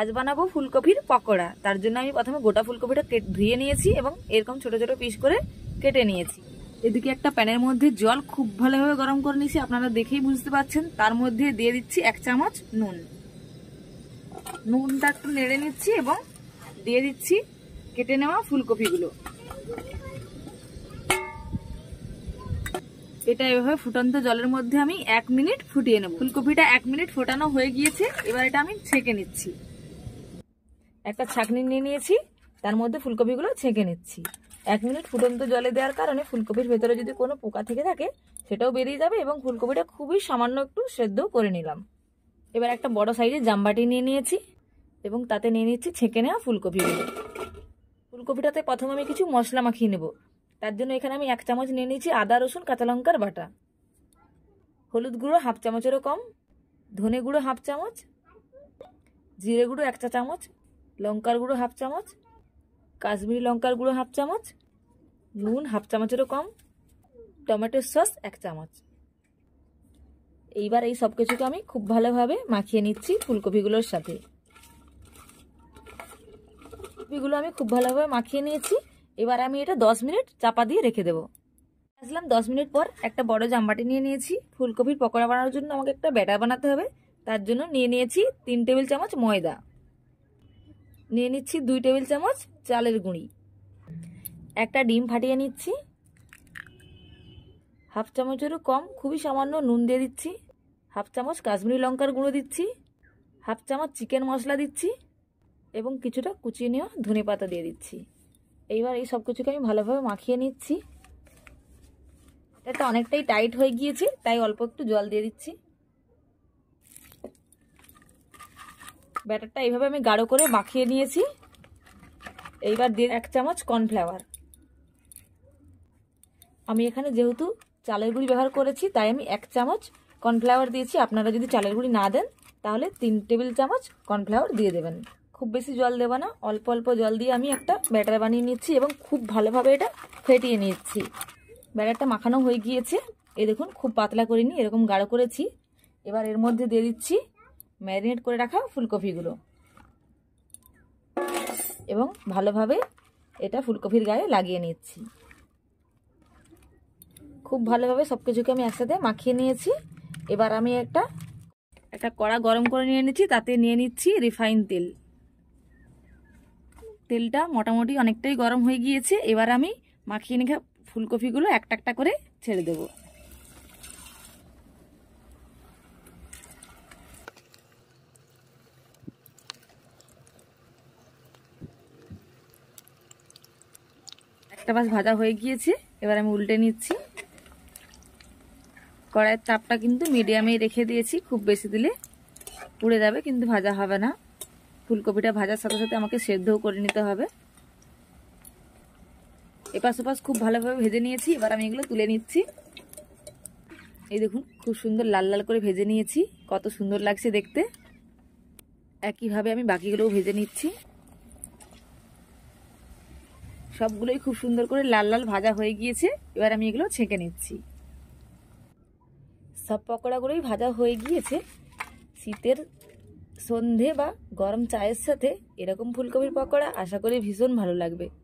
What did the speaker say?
আজ বানাবো ফুলকপির পকোড়া তার জন্য আমি প্রথমে গোটা ফুলকপিটা ধুয়ে নিয়েছি এবং এরকম ছোট ছোট পিস করে কেটে নিয়েছি এদিকে একটা প্যানের মধ্যে জল খুব ভালোভাবে গরম করে নিয়েছি আপনারা দেখেই বুঝতে পারছেন তার মধ্যে দিয়ে দিচ্ছি এক চামচ নুন নুনটা একটু নেড়ে নিচ্ছি এবং দিয়ে দিচ্ছি কেটে নেওয়া ফুলকপিগুলো এটা এভাবে ফুটন্ত জলের মধ্যে আমি এক মিনিট ফুটিয়ে নেব ফুলকপিটা এক মিনিট ফোটানো হয়ে গিয়েছে এবার এটা আমি ছেঁকে নিচ্ছি একটা ছাকনি নিয়ে নিয়েছি তার মধ্যে ফুলকপিগুলো ছেঁকে নিচ্ছি এক মিনিট ফুটন্ত জলে দেওয়ার কারণে ফুলকপির ভেতরে যদি কোনো পোকা থেকে থাকে সেটাও বেরিয়ে যাবে এবং ফুলকপিটা খুবই সামান্য একটু সেদ্ধ করে নিলাম এবার একটা বড় সাইজের জামবাটি নিয়ে নিয়েছি এবং তাতে নিয়ে নিচ্ছি ছেঁকে নেওয়া ফুলকপিগুলো ফুলকপিটাতে প্রথমে আমি কিছু মশলা মাখিয়ে নেব তার জন্য এখানে আমি এক চামচ নিয়ে নিয়েছি আদা রসুন কাঁচা লঙ্কার বাটা হলুদ গুঁড়ো হাফ চামচেরও কম ধনে গুঁড়ো হাফ চামচ জিরে গুঁড়ো এক চা চামচ লঙ্কার গুঁড়ো হাফ চামচ কাশ্মীরি লঙ্কার গুঁড়ো হাফ চামচ নুন হাফ চামচেরও কম টমেটোর সস এক চামচ এইবার এই সব কিছুকে আমি খুব ভালোভাবে মাখিয়ে নিচ্ছি ফুলকপিগুলোর সাথে ফুলকপিগুলো আমি খুব ভালোভাবে মাখিয়ে নিয়েছি এবার আমি এটা দশ মিনিট চাপা দিয়ে রেখে দেবো আসলাম দশ মিনিট পর একটা বড় জামবাটি নিয়ে নিয়েছি ফুলকপির পকোড়া বানানোর জন্য আমাকে একটা ব্যাটার বানাতে হবে তার জন্য নিয়ে নিয়েছি তিন টেবিল চামচ ময়দা নিয়ে নিচ্ছি দুই টেবিল চামচ চালের গুঁড়ি একটা ডিম ফাটিয়ে নিচ্ছি হাফ চামচেরও কম খুবই সামান্য নুন দিয়ে দিচ্ছি হাফ চামচ কাশ্মীরি লঙ্কার গুঁড়ো দিচ্ছি হাফ চামচ চিকেন মশলা দিচ্ছি এবং কিছুটা কুচিনিও নিয়েও ধনে পাতা দিয়ে দিচ্ছি এইবার এই সব কিছুকে আমি ভালোভাবে মাখিয়ে নিচ্ছি এটা অনেকটাই টাইট হয়ে গিয়েছে তাই অল্প একটু জল দিয়ে দিচ্ছি ব্যাটারটা এইভাবে আমি গাঢ় করে মাখিয়ে নিয়েছি এইবার দিয়ে এক চামচ কর্নফ্লাওয়ার আমি এখানে যেহেতু চালের গুঁড়ি ব্যবহার করেছি তাই আমি এক চামচ কর্নফ্লাওয়ার দিয়েছি আপনারা যদি চালের গুঁড়ি না দেন তাহলে তিন টেবিল চামচ কর্নফ্লাওয়ার দিয়ে দেবেন খুব বেশি জল দেবো না অল্প অল্প জল দিয়ে আমি একটা ব্যাটার বানিয়ে নিচ্ছি এবং খুব ভালোভাবে এটা ফেটিয়ে নিচ্ছি ব্যাটারটা মাখানো হয়ে গিয়েছে এ দেখুন খুব পাতলা করিনি এরকম গাঢ় করেছি এবার এর মধ্যে দিয়ে দিচ্ছি ম্যারিনেট করে রাখা ফুলকপিগুলো এবং ভালোভাবে এটা ফুলকপির গায়ে লাগিয়ে নিচ্ছি খুব ভালোভাবে সব কিছুকে আমি একসাথে মাখিয়ে নিয়েছি এবার আমি একটা একটা কড়া গরম করে নিয়ে নিচ্ছি তাতে নিয়ে নিচ্ছি রিফাইন তেল তেলটা মোটামুটি অনেকটাই গরম হয়ে গিয়েছে এবার আমি মাখিয়ে নিয়ে ফুলকপিগুলো একটা একটা করে ছেড়ে দেবো একটা পাশ ভাজা হয়ে গিয়েছে এবার আমি উল্টে নিচ্ছি কড়াইয়ের তাপটা কিন্তু মিডিয়ামেই রেখে দিয়েছি খুব বেশি দিলে পুড়ে যাবে কিন্তু ভাজা হবে না ফুলকপিটা ভাজার সাথে সাথে আমাকে সেদ্ধও করে নিতে হবে এপাশ ওপাশ খুব ভালোভাবে ভেজে নিয়েছি এবার আমি এগুলো তুলে নিচ্ছি এই দেখুন খুব সুন্দর লাল লাল করে ভেজে নিয়েছি কত সুন্দর লাগছে দেখতে একইভাবে আমি বাকিগুলোও ভেজে নিচ্ছি সবগুলোই খুব সুন্দর করে লাল লাল ভাজা হয়ে গিয়েছে এবার আমি এগুলো ছেঁকে নিচ্ছি সব পকোড়াগুলোই ভাজা হয়ে গিয়েছে শীতের সন্ধে বা গরম চায়ের সাথে এরকম ফুলকপির পকোড়া আশা করি ভীষণ ভালো লাগবে